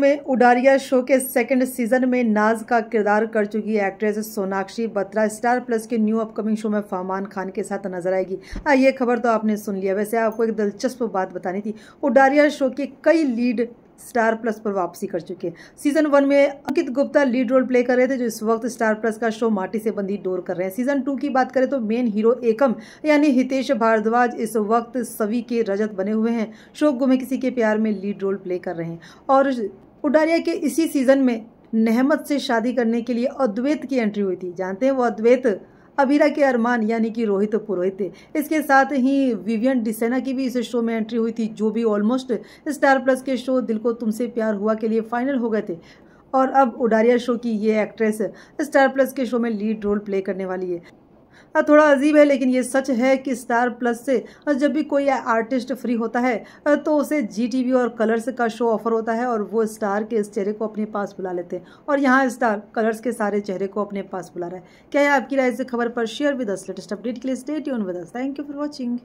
में उडारिया शो के second season में नाज का किरदार कर चुकी actress Sonakshi Batra Star Plus के न्यू अपकमिंग शो में फहमान खान के साथ नजर आएगी हाँ, ये खबर तो आपने सुन लिया वैसे आपको एक दिलचस्प बात बतानी थी उडारिया शो के कई लीड स्टार प्लस पर वापसी कर चुके हैं सीजन वन में Ankit Gupta lead role play कर रहे थे जो इस वक्त स्टार प्लस का शो माटी से बंदी डोर कर रहे हैं सीजन टू की बात करें तो मेन हीरो एकम यानी हितेश भारद्वाज इस वक्त सभी के रजत बने हुए हैं शो गुमे किसी के प्यार में लीड रोल प्ले कर रहे हैं और उडारिया के इसी सीजन में नहमत से शादी करने के लिए अद्वैत की एंट्री हुई थी जानते हैं वो अद्वैत अबीरा के अरमान यानी कि रोहित पुरोहित थे इसके साथ ही विवियन डिसेना की भी इस शो में एंट्री हुई थी जो भी ऑलमोस्ट स्टार प्लस के शो दिल को तुमसे प्यार हुआ के लिए फाइनल हो गए थे और अब उडारिया शो की ये एक्ट्रेस स्टार प्लस के शो में लीड रोल प्ले करने वाली है हाँ, थोड़ा अजीब है लेकिन ये सच है कि स्टार प्लस से जब भी कोई आर्टिस्ट फ्री होता है तो उसे जी टी और कलर्स का शो ऑफर होता है और वो स्टार के इस चेहरे को अपने पास बुला लेते हैं और यहाँ स्टार कलर्स के सारे चेहरे को अपने पास बुला रहा है क्या है आपकी राय से खबर पर share with us latest update के लिए स्टेट यून with thank you for watching